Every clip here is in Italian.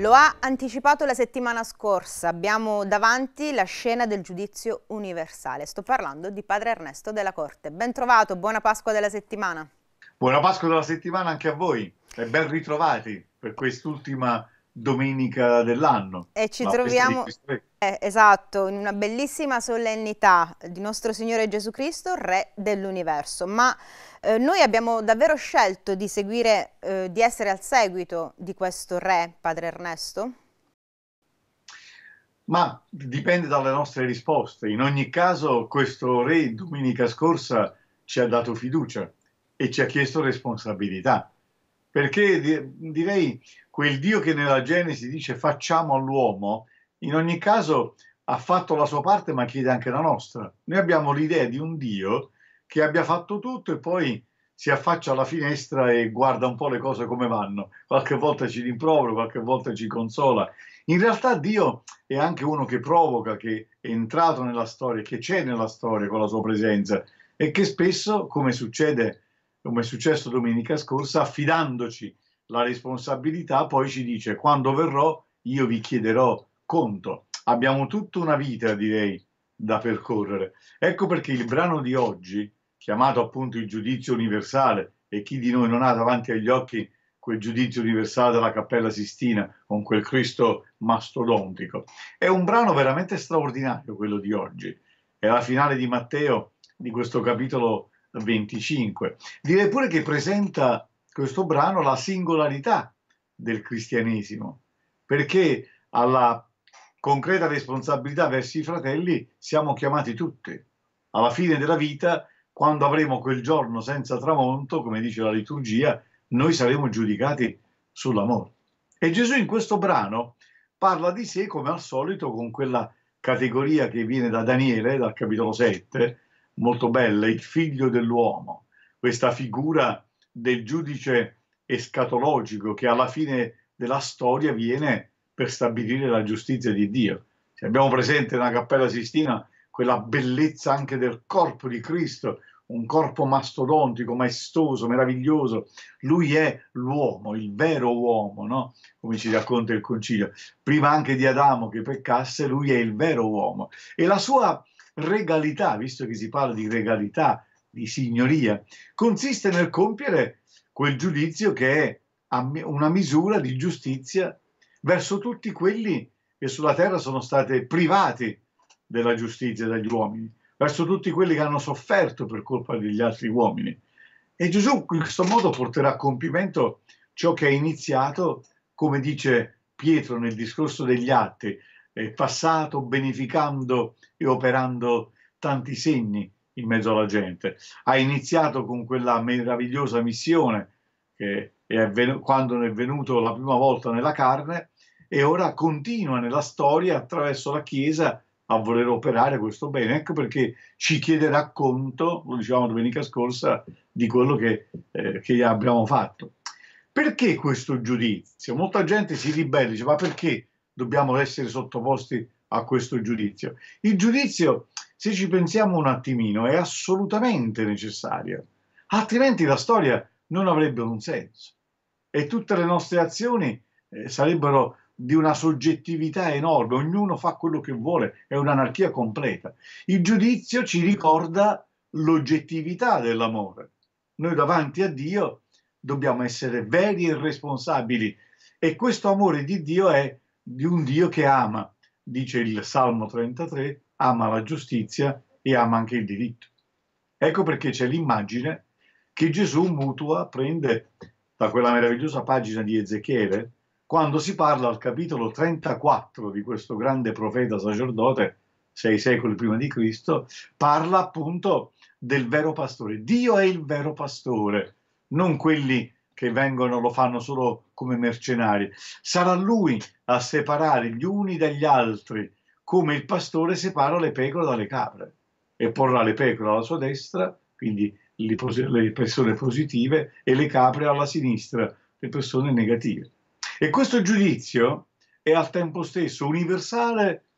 Lo ha anticipato la settimana scorsa, abbiamo davanti la scena del giudizio universale. Sto parlando di padre Ernesto della Corte. Ben trovato, buona Pasqua della settimana. Buona Pasqua della settimana anche a voi e ben ritrovati per quest'ultima domenica dell'anno. E ci troviamo, eh, esatto, in una bellissima solennità di nostro Signore Gesù Cristo, Re dell'universo. Ma eh, noi abbiamo davvero scelto di seguire, eh, di essere al seguito di questo Re, Padre Ernesto? Ma dipende dalle nostre risposte. In ogni caso, questo Re domenica scorsa ci ha dato fiducia e ci ha chiesto responsabilità. Perché direi quel Dio che nella Genesi dice facciamo all'uomo, in ogni caso ha fatto la sua parte ma chiede anche la nostra. Noi abbiamo l'idea di un Dio che abbia fatto tutto e poi si affaccia alla finestra e guarda un po' le cose come vanno. Qualche volta ci rimprovera, qualche volta ci consola. In realtà Dio è anche uno che provoca, che è entrato nella storia, che c'è nella storia con la sua presenza e che spesso, come succede, come è successo domenica scorsa, affidandoci la responsabilità poi ci dice quando verrò io vi chiederò conto. Abbiamo tutta una vita, direi, da percorrere. Ecco perché il brano di oggi, chiamato appunto il giudizio universale, e chi di noi non ha davanti agli occhi quel giudizio universale della Cappella Sistina con quel Cristo mastodontico, è un brano veramente straordinario quello di oggi. È la finale di Matteo di questo capitolo 25. Direi pure che presenta questo brano la singolarità del cristianesimo, perché alla concreta responsabilità verso i fratelli siamo chiamati tutti. Alla fine della vita, quando avremo quel giorno senza tramonto, come dice la liturgia, noi saremo giudicati sull'amore. E Gesù in questo brano parla di sé come al solito con quella categoria che viene da Daniele, dal capitolo 7, molto bella, il figlio dell'uomo, questa figura del giudice escatologico che alla fine della storia viene per stabilire la giustizia di Dio. Se abbiamo presente nella Cappella Sistina quella bellezza anche del corpo di Cristo, un corpo mastodontico, maestoso, meraviglioso. Lui è l'uomo, il vero uomo, no? come ci racconta il Concilio. Prima anche di Adamo che peccasse, lui è il vero uomo. E la sua regalità, visto che si parla di regalità, di signoria, consiste nel compiere quel giudizio che è una misura di giustizia verso tutti quelli che sulla terra sono stati privati della giustizia dagli uomini, verso tutti quelli che hanno sofferto per colpa degli altri uomini. E Gesù in questo modo porterà a compimento ciò che è iniziato, come dice Pietro nel discorso degli atti, passato beneficando e operando tanti segni in mezzo alla gente. Ha iniziato con quella meravigliosa missione che è avven- quando è venuto la prima volta nella carne e ora continua nella storia attraverso la Chiesa a voler operare questo bene. Ecco perché ci chiederà conto, lo dicevamo domenica scorsa, di quello che, eh, che abbiamo fatto. Perché questo giudizio? Molta gente si ribella, dice ma perché dobbiamo essere sottoposti a questo giudizio? Il giudizio se ci pensiamo un attimino, è assolutamente necessaria, altrimenti la storia non avrebbe un senso e tutte le nostre azioni eh, sarebbero di una soggettività enorme, ognuno fa quello che vuole, è un'anarchia completa. Il giudizio ci ricorda l'oggettività dell'amore. Noi davanti a Dio dobbiamo essere veri e responsabili e questo amore di Dio è di un Dio che ama, dice il Salmo 33, ama la giustizia e ama anche il diritto. Ecco perché c'è l'immagine che Gesù mutua, prende da quella meravigliosa pagina di Ezechiele, quando si parla al capitolo 34 di questo grande profeta sacerdote, sei secoli prima di Cristo, parla appunto del vero pastore. Dio è il vero pastore, non quelli che vengono lo fanno solo come mercenari. Sarà lui a separare gli uni dagli altri, come il pastore separa le pecore dalle capre e porrà le pecore alla sua destra, quindi le persone positive, e le capre alla sinistra, le persone negative. E questo giudizio è al tempo stesso universale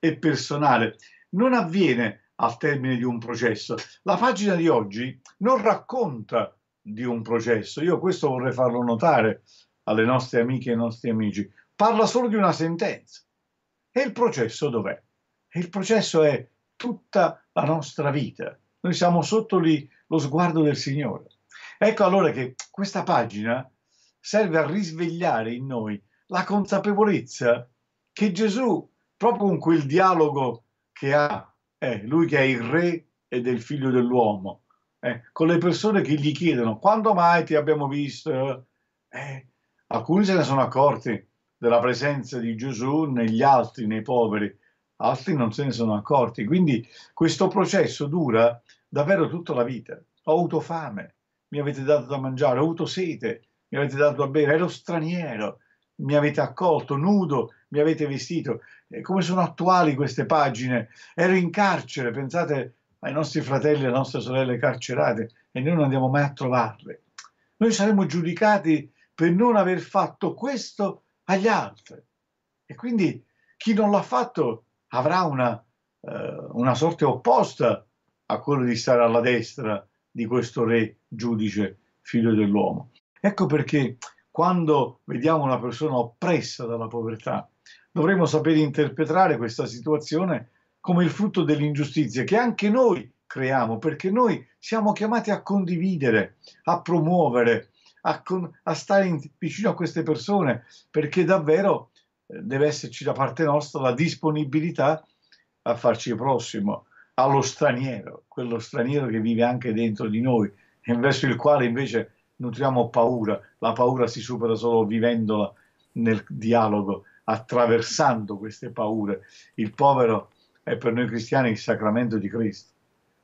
e personale. Non avviene al termine di un processo. La pagina di oggi non racconta di un processo. Io questo vorrei farlo notare alle nostre amiche e ai nostri amici. Parla solo di una sentenza. E il processo dov'è? Il processo è tutta la nostra vita. Noi siamo sotto lì lo sguardo del Signore. Ecco allora che questa pagina serve a risvegliare in noi la consapevolezza che Gesù, proprio con quel dialogo che ha, eh, lui che è il re ed è il figlio dell'uomo, eh, con le persone che gli chiedono quando mai ti abbiamo visto, eh, alcuni se ne sono accorti, della presenza di Gesù negli altri, nei poveri. Altri non se ne sono accorti. Quindi questo processo dura davvero tutta la vita. Ho avuto fame, mi avete dato da mangiare, ho avuto sete, mi avete dato da bere, ero straniero, mi avete accolto, nudo, mi avete vestito. E come sono attuali queste pagine? Ero in carcere, pensate ai nostri fratelli e alle nostre sorelle carcerate e noi non andiamo mai a trovarle. Noi saremo giudicati per non aver fatto questo agli altri. E quindi chi non l'ha fatto avrà una, eh, una sorte opposta a quello di stare alla destra di questo re giudice figlio dell'uomo. Ecco perché quando vediamo una persona oppressa dalla povertà, dovremmo sapere interpretare questa situazione come il frutto dell'ingiustizia che anche noi creiamo, perché noi siamo chiamati a condividere, a promuovere, a, con, a stare in, vicino a queste persone, perché davvero eh, deve esserci da parte nostra la disponibilità a farci prossimo, allo straniero, quello straniero che vive anche dentro di noi e verso il quale invece nutriamo paura. La paura si supera solo vivendola nel dialogo, attraversando queste paure. Il povero è per noi cristiani il sacramento di Cristo,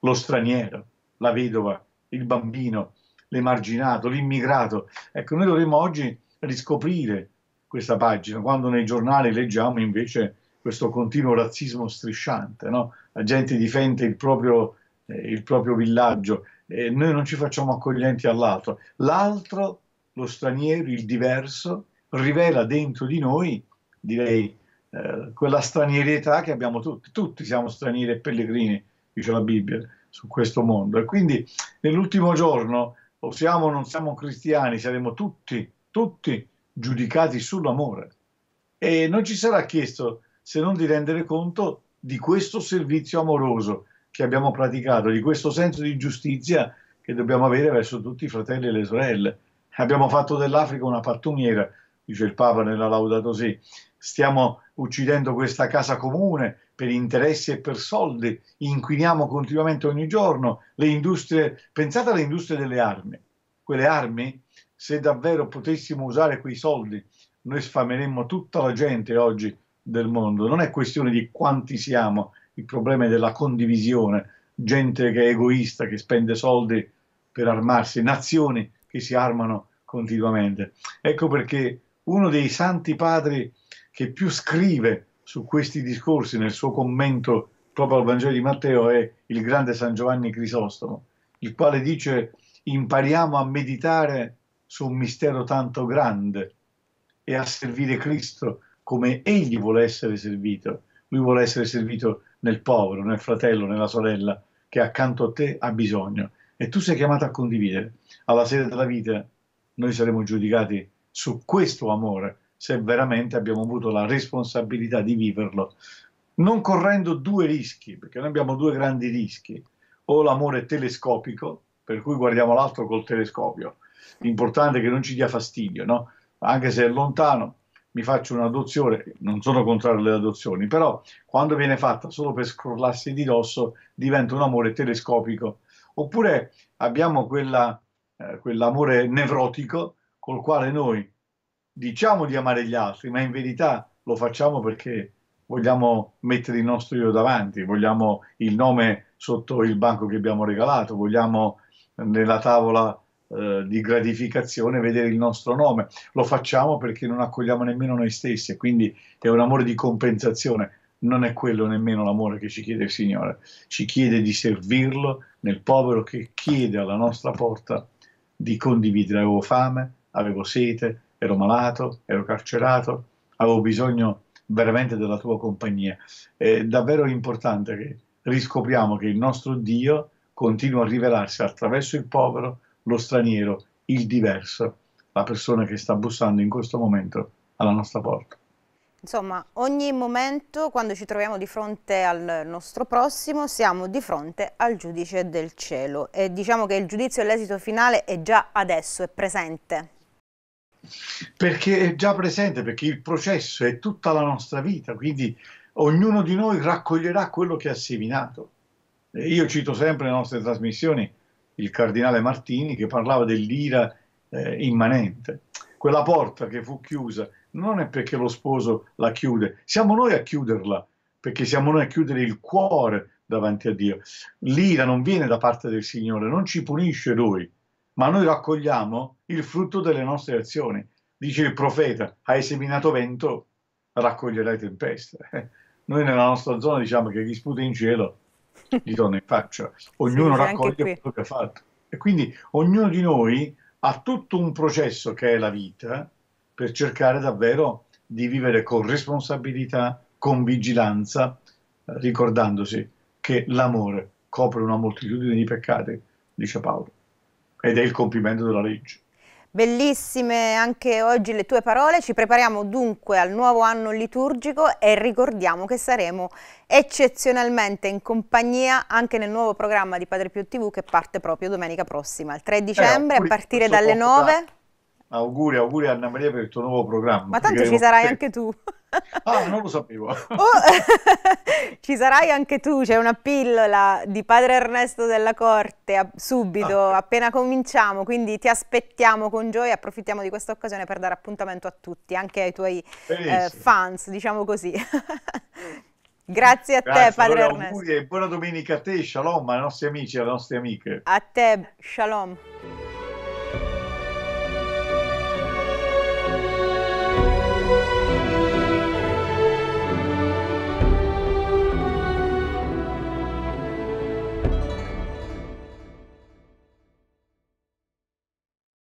lo straniero, la vedova, il bambino, l'emarginato, l'immigrato. Ecco, noi dovremmo oggi riscoprire questa pagina, quando nei giornali leggiamo invece questo continuo razzismo strisciante, no? la gente difende il proprio, eh, il proprio villaggio e noi non ci facciamo accoglienti all'altro. L'altro, lo straniero, il diverso, rivela dentro di noi, direi, eh, quella stranierietà che abbiamo tutti. Tutti siamo stranieri e pellegrini, dice la Bibbia, su questo mondo. E quindi nell'ultimo giorno o siamo o non siamo cristiani, saremo tutti, tutti giudicati sull'amore. E non ci sarà chiesto se non di rendere conto di questo servizio amoroso che abbiamo praticato, di questo senso di giustizia che dobbiamo avere verso tutti i fratelli e le sorelle. Abbiamo fatto dell'Africa una pattumiera, dice il Papa nella Laudato Si. Stiamo uccidendo questa casa comune per interessi e per soldi, inquiniamo continuamente ogni giorno, le industrie, pensate alle industrie delle armi, quelle armi, se davvero potessimo usare quei soldi, noi sfameremmo tutta la gente oggi del mondo, non è questione di quanti siamo, il problema è della condivisione, gente che è egoista, che spende soldi per armarsi, nazioni che si armano continuamente. Ecco perché uno dei santi padri che più scrive su questi discorsi nel suo commento proprio al Vangelo di Matteo è il grande San Giovanni Crisostomo, il quale dice impariamo a meditare su un mistero tanto grande e a servire Cristo come egli vuole essere servito. Lui vuole essere servito nel povero, nel fratello, nella sorella che accanto a te ha bisogno e tu sei chiamato a condividere. Alla sede della vita noi saremo giudicati su questo amore se veramente abbiamo avuto la responsabilità di viverlo, non correndo due rischi, perché noi abbiamo due grandi rischi, o l'amore telescopico, per cui guardiamo l'altro col telescopio, l'importante è che non ci dia fastidio, no? anche se è lontano, mi faccio un'adozione, non sono contrario alle adozioni, però quando viene fatta solo per scrollarsi di dosso diventa un amore telescopico, oppure abbiamo quella, eh, quell'amore nevrotico col quale noi diciamo di amare gli altri, ma in verità lo facciamo perché vogliamo mettere il nostro io davanti, vogliamo il nome sotto il banco che abbiamo regalato, vogliamo nella tavola eh, di gratificazione vedere il nostro nome, lo facciamo perché non accogliamo nemmeno noi stessi quindi è un amore di compensazione, non è quello nemmeno l'amore che ci chiede il Signore, ci chiede di servirlo nel povero che chiede alla nostra porta di condividere, avevo fame, avevo sete, ero malato, ero carcerato, avevo bisogno veramente della tua compagnia. È davvero importante che riscopriamo che il nostro Dio continua a rivelarsi attraverso il povero, lo straniero, il diverso, la persona che sta bussando in questo momento alla nostra porta. Insomma, ogni momento quando ci troviamo di fronte al nostro prossimo siamo di fronte al giudice del cielo e diciamo che il giudizio e l'esito finale è già adesso, è presente perché è già presente, perché il processo è tutta la nostra vita, quindi ognuno di noi raccoglierà quello che ha seminato. Io cito sempre le nostre trasmissioni il cardinale Martini che parlava dell'ira eh, immanente. Quella porta che fu chiusa non è perché lo sposo la chiude, siamo noi a chiuderla, perché siamo noi a chiudere il cuore davanti a Dio. L'ira non viene da parte del Signore, non ci punisce Lui, ma noi raccogliamo il frutto delle nostre azioni. Dice il profeta, hai seminato vento, raccoglierai tempeste. Noi nella nostra zona diciamo che chi sputa in cielo gli torna in faccia, ognuno sì, raccoglie quello che ha fatto. E quindi ognuno di noi ha tutto un processo che è la vita per cercare davvero di vivere con responsabilità, con vigilanza, ricordandosi che l'amore copre una moltitudine di peccati, dice Paolo ed è il compimento della legge. Bellissime anche oggi le tue parole, ci prepariamo dunque al nuovo anno liturgico e ricordiamo che saremo eccezionalmente in compagnia anche nel nuovo programma di Padre Più TV che parte proprio domenica prossima, il 3 eh, dicembre, eh, a partire dalle 9. Da Auguri, auguri Anna Maria per il tuo nuovo programma. Ma tanto ci sarai te. anche tu. Ah, non lo sapevo. Oh, ci sarai anche tu, c'è una pillola di padre Ernesto della Corte subito, ah. appena cominciamo, quindi ti aspettiamo con gioia, e approfittiamo di questa occasione per dare appuntamento a tutti, anche ai tuoi eh, fans, diciamo così. Grazie a Grazie, te, padre allora, Ernesto. e buona domenica a te, shalom, ai nostri amici e alle nostre amiche. A te, shalom.